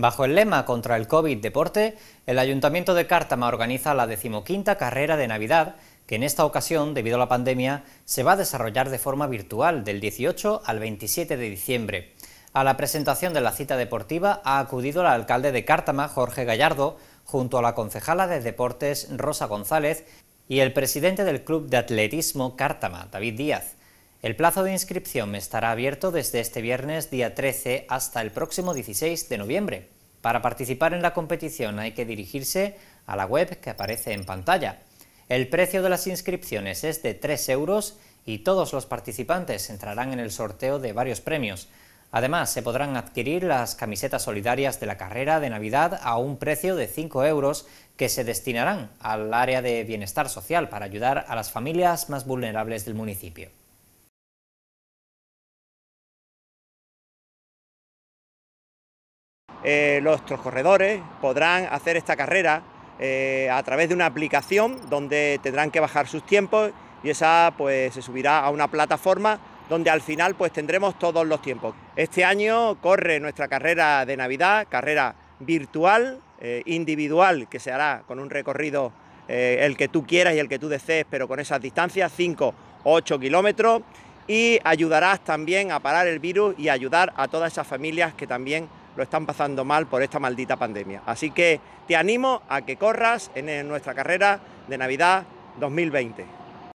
Bajo el lema Contra el COVID Deporte, el Ayuntamiento de Cártama organiza la decimoquinta carrera de Navidad, que en esta ocasión, debido a la pandemia, se va a desarrollar de forma virtual del 18 al 27 de diciembre. A la presentación de la cita deportiva ha acudido el alcalde de Cártama, Jorge Gallardo, junto a la concejala de Deportes, Rosa González, y el presidente del Club de Atletismo Cártama, David Díaz. El plazo de inscripción estará abierto desde este viernes día 13 hasta el próximo 16 de noviembre. Para participar en la competición hay que dirigirse a la web que aparece en pantalla. El precio de las inscripciones es de 3 euros y todos los participantes entrarán en el sorteo de varios premios. Además, se podrán adquirir las camisetas solidarias de la carrera de Navidad a un precio de 5 euros que se destinarán al área de bienestar social para ayudar a las familias más vulnerables del municipio. eh, nuestros corredores podrán hacer esta carrera eh, a través de una aplicación donde tendrán que bajar sus tiempos y esa pues se subirá a una plataforma donde al final pues tendremos todos los tiempos. Este año corre nuestra carrera de Navidad, carrera virtual, eh, individual, que se hará con un recorrido eh, el que tú quieras y el que tú desees, pero con esas distancias, 5 o 8 kilómetros, y ayudarás también a parar el virus y ayudar a todas esas familias que también lo están pasando mal por esta maldita pandemia. Así que te animo a que corras en nuestra carrera de Navidad 2020.